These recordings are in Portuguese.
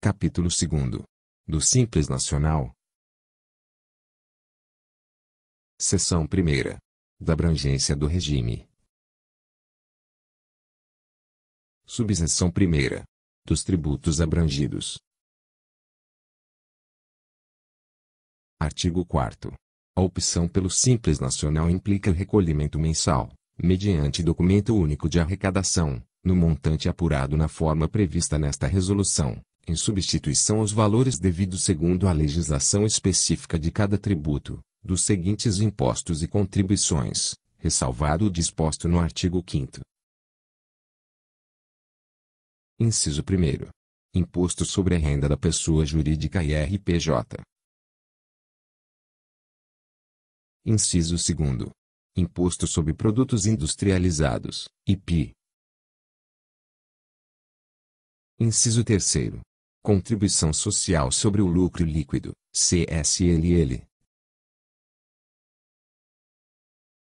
Capítulo 2 Do Simples Nacional Seção 1 Da abrangência do regime Subseção 1 Dos tributos abrangidos Artigo 4 A opção pelo Simples Nacional implica o recolhimento mensal, mediante documento único de arrecadação, no montante apurado na forma prevista nesta resolução, em substituição aos valores devidos segundo a legislação específica de cada tributo, dos seguintes impostos e contribuições, ressalvado o disposto no artigo 5 Inciso 1 Imposto sobre a renda da pessoa jurídica IRPJ. Inciso 2 Imposto sobre produtos industrializados, IPI. Inciso 3 Contribuição Social sobre o Lucro Líquido, CSLL.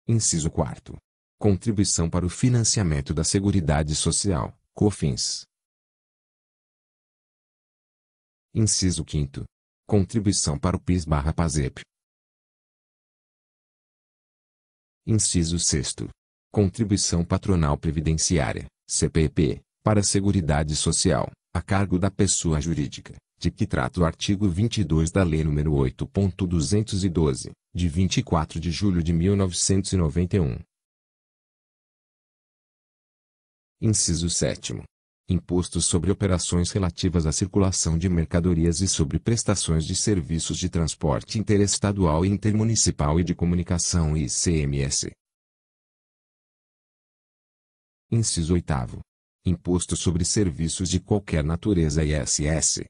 Inciso 4. Contribuição para o financiamento da Seguridade Social, COFINS. Inciso 5. Contribuição para o PIS PASEP. Inciso 6. Contribuição Patronal Previdenciária, CPP, para a Seguridade Social, a cargo da pessoa jurídica, de que trata o artigo 22 da Lei nº 8.212, de 24 de julho de 1991. Inciso 7. Imposto sobre operações relativas à circulação de mercadorias e sobre prestações de serviços de transporte interestadual e intermunicipal e de comunicação ICMS. Inciso 8. Imposto sobre Serviços de Qualquer Natureza ISS